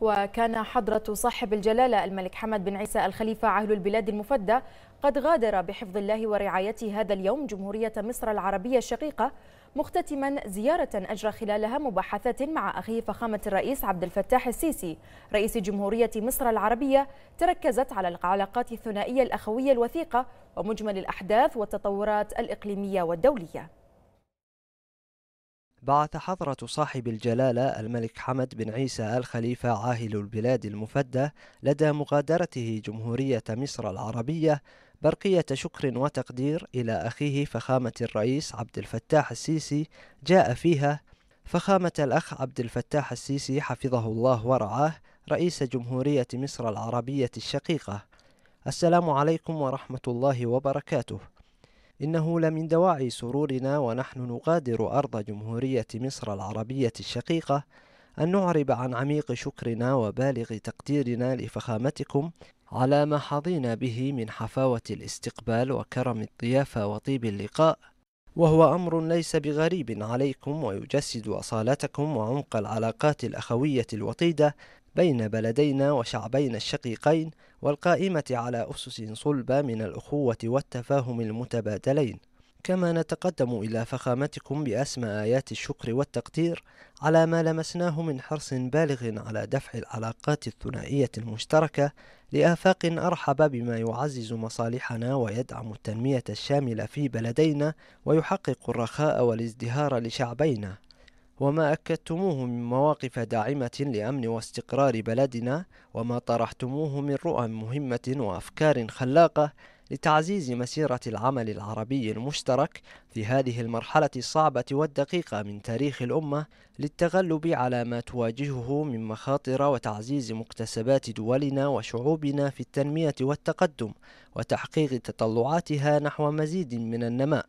وكان حضرة صاحب الجلالة الملك حمد بن عيسى الخليفة عهل البلاد المفدى قد غادر بحفظ الله ورعايته هذا اليوم جمهورية مصر العربية الشقيقة مختتما زيارة أجرى خلالها مباحثات مع أخيه فخامة الرئيس عبد الفتاح السيسي رئيس جمهورية مصر العربية تركزت على العلاقات الثنائية الأخوية الوثيقة ومجمل الأحداث والتطورات الإقليمية والدولية بعث حضرة صاحب الجلالة الملك حمد بن عيسى الخليفة عاهل البلاد المفدى لدى مغادرته جمهورية مصر العربية برقية شكر وتقدير إلى أخيه فخامة الرئيس عبد الفتاح السيسي جاء فيها فخامة الأخ عبد الفتاح السيسي حفظه الله ورعاه رئيس جمهورية مصر العربية الشقيقة السلام عليكم ورحمة الله وبركاته إنه لمن دواعي سرورنا ونحن نغادر أرض جمهورية مصر العربية الشقيقة أن نعرب عن عميق شكرنا وبالغ تقديرنا لفخامتكم على ما حظينا به من حفاوة الاستقبال وكرم الضيافة وطيب اللقاء وهو أمر ليس بغريب عليكم ويجسد أصالتكم وعمق العلاقات الأخوية الوطيدة بين بلدينا وشعبينا الشقيقين والقائمة على أسس صلبة من الأخوة والتفاهم المتبادلين كما نتقدم إلى فخامتكم بأسمى آيات الشكر والتقدير على ما لمسناه من حرص بالغ على دفع العلاقات الثنائية المشتركة لآفاق أرحب بما يعزز مصالحنا ويدعم التنمية الشاملة في بلدينا ويحقق الرخاء والازدهار لشعبينا وما أكدتموه من مواقف داعمة لأمن واستقرار بلدنا وما طرحتموه من رؤى مهمة وأفكار خلاقة لتعزيز مسيرة العمل العربي المشترك في هذه المرحلة الصعبة والدقيقة من تاريخ الأمة للتغلب على ما تواجهه من مخاطر وتعزيز مكتسبات دولنا وشعوبنا في التنمية والتقدم وتحقيق تطلعاتها نحو مزيد من النماء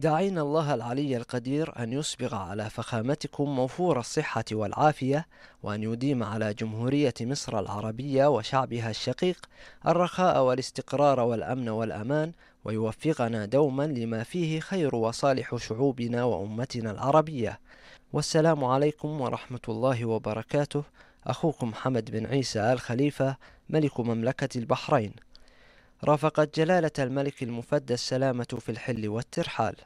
داعين الله العلي القدير أن يسبغ على فخامتكم موفور الصحة والعافية وأن يديم على جمهورية مصر العربية وشعبها الشقيق الرخاء والاستقرار والأمن والأمان ويوفقنا دوما لما فيه خير وصالح شعوبنا وأمتنا العربية والسلام عليكم ورحمة الله وبركاته أخوكم حمد بن عيسى الخليفة ملك مملكة البحرين رافقت جلالة الملك المفدى السلامة في الحل والترحال